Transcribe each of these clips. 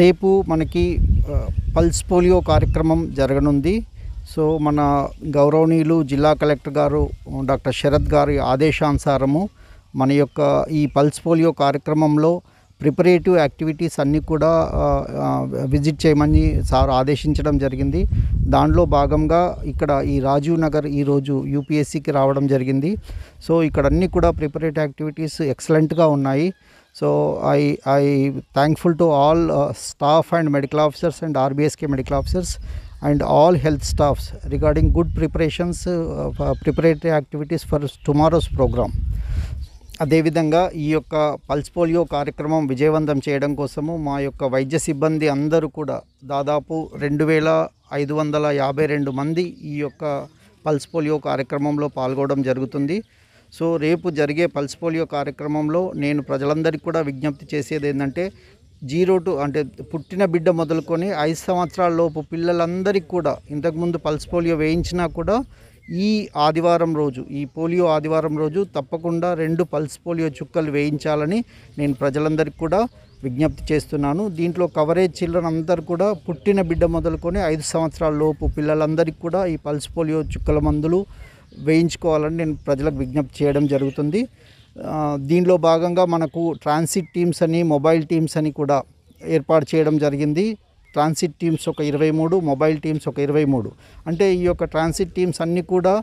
రేపు మనకి pulse polio కార్యక్రమం జరగనుంది సో మన గౌరవనీయులు జిల్లా కలెక్టర్ గారు డాక్టర్ శరత్ గారి ఆదేశానుసారము మన యొక్క ఈ పల్స్ పోలియో కార్యక్రమంలో ప్రిపరేటివ్ యాక్టివిటీస్ అన్నీ కూడా విజిట్ చేయమని సార్ ఆదేశించడం జరిగింది దానిలో భాగంగా ఇక్కడ ఈ రాజీవ్ నగర్ ఈరోజు యూపీఎస్సికి రావడం జరిగింది సో ఇక్కడ అన్నీ కూడా ప్రిపరేటివ్ యాక్టివిటీస్ ఎక్సలెంట్గా ఉన్నాయి so I I thankful to all staff and medical officers and RBSK medical officers and all health staffs regarding good preparations preparatory activities for tomorrow's programme అదేవిధంగా ఈ యొక్క పల్స్ పోలియో కార్యక్రమం విజయవంతం చేయడం కోసము మా యొక్క వైద్య సిబ్బంది అందరూ కూడా దాదాపు రెండు వేల ఐదు వందల యాభై రెండు మంది ఈ యొక్క పల్స్ పోలియో కార్యక్రమంలో పాల్గొనడం జరుగుతుంది సో రేపు జరిగే పల్స్ పోలియో కార్యక్రమంలో నేను ప్రజలందరికీ కూడా విజ్ఞప్తి చేసేది ఏంటంటే జీరో టు అంటే పుట్టిన బిడ్డ మొదలుకొని ఐదు సంవత్సరాల లోపు పిల్లలందరికీ కూడా ఇంతకుముందు పల్స్ పోలియో వేయించినా కూడా ఈ ఆదివారం రోజు ఈ పోలియో ఆదివారం రోజు తప్పకుండా రెండు పల్స్ పోలియో చుక్కలు వేయించాలని నేను ప్రజలందరికీ కూడా విజ్ఞప్తి చేస్తున్నాను దీంట్లో కవరేజ్ చిల్డ్రన్ అందరు కూడా పుట్టిన బిడ్డ మొదలుకొని ఐదు సంవత్సరాల లోపు పిల్లలందరికీ కూడా ఈ పల్స్ పోలియో చుక్కల మందులు వేయించుకోవాలని నేను ప్రజలకు విజ్ఞప్తి చేయడం జరుగుతుంది దీనిలో భాగంగా మనకు ట్రాన్సిట్ టీమ్స్ అని మొబైల్ టీమ్స్ అని కూడా ఏర్పాటు చేయడం జరిగింది ట్రాన్సిట్ టీమ్స్ ఒక ఇరవై మూడు మొబైల్ టీమ్స్ ఒక ఇరవై మూడు అంటే ఈ యొక్క ట్రాన్సిట్ టీమ్స్ అన్నీ కూడా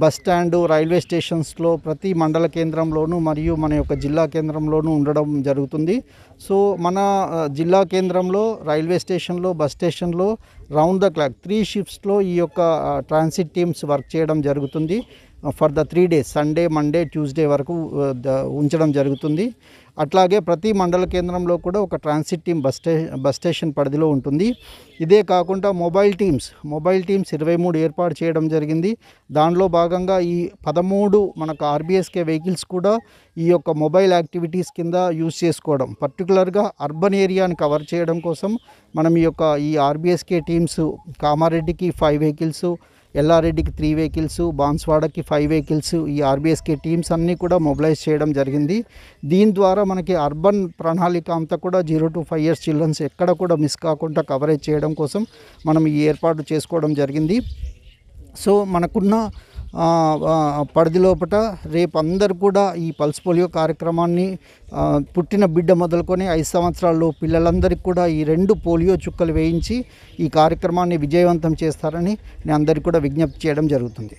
బస్ స్టాండు రైల్వే స్టేషన్స్లో ప్రతి మండల కేంద్రంలోనూ మరియు మన యొక్క జిల్లా కేంద్రంలోనూ ఉండడం జరుగుతుంది సో మన జిల్లా కేంద్రంలో రైల్వే స్టేషన్లో బస్ స్టేషన్లో రౌండ్ ద క్లాక్ త్రీ షిఫ్ట్స్లో ఈ యొక్క ట్రాన్సిట్ టీమ్స్ వర్క్ చేయడం జరుగుతుంది for the three days Sunday Monday Tuesday వరకు ఉంచడం జరుగుతుంది అట్లాగే ప్రతి మండల కేంద్రంలో కూడా ఒక transit team bus stay bus station పరిధిలో ఉంటుంది ఇదే కాకుండా మొబైల్ టీమ్స్ మొబైల్ టీమ్స్ ఇరవై మూడు ఏర్పాటు చేయడం జరిగింది దానిలో భాగంగా ఈ పదమూడు మనకు ఆర్బీఎస్కే వెహికల్స్ కూడా ఈ యొక్క మొబైల్ యాక్టివిటీస్ కింద యూజ్ చేసుకోవడం పర్టికులర్గా అర్బన్ ఏరియాని కవర్ చేయడం కోసం మనం ఈ యొక్క ఈ ఆర్బీఎస్కే టీమ్స్ కామారెడ్డికి ఫైవ్ వెహికల్స్ ఎల్ఆర్రెడ్డికి త్రీ వెహికల్స్ బాన్స్వాడకి ఫైవ్ వెహికల్స్ ఈ ఆర్బీఎస్కే టీమ్స్ అన్నీ కూడా మొబిలైజ్ చేయడం జరిగింది దీని ద్వారా మనకి అర్బన్ ప్రణాళిక అంతా కూడా zero to five years childrens ఎక్కడ కూడా మిస్ కాకుండా కవరేజ్ చేయడం కోసం మనం ఈ ఏర్పాటు చేసుకోవడం జరిగింది సో మనకున్న పరిధి లోపల రేపు అందరు కూడా ఈ పల్స్ పోలియో కార్యక్రమాన్ని పుట్టిన బిడ్డ మొదలుకొని ఐదు సంవత్సరాల్లో పిల్లలందరికీ కూడా ఈ రెండు పోలియో చుక్కలు వేయించి ఈ కార్యక్రమాన్ని విజయవంతం చేస్తారని నేను అందరికీ కూడా విజ్ఞప్తి చేయడం జరుగుతుంది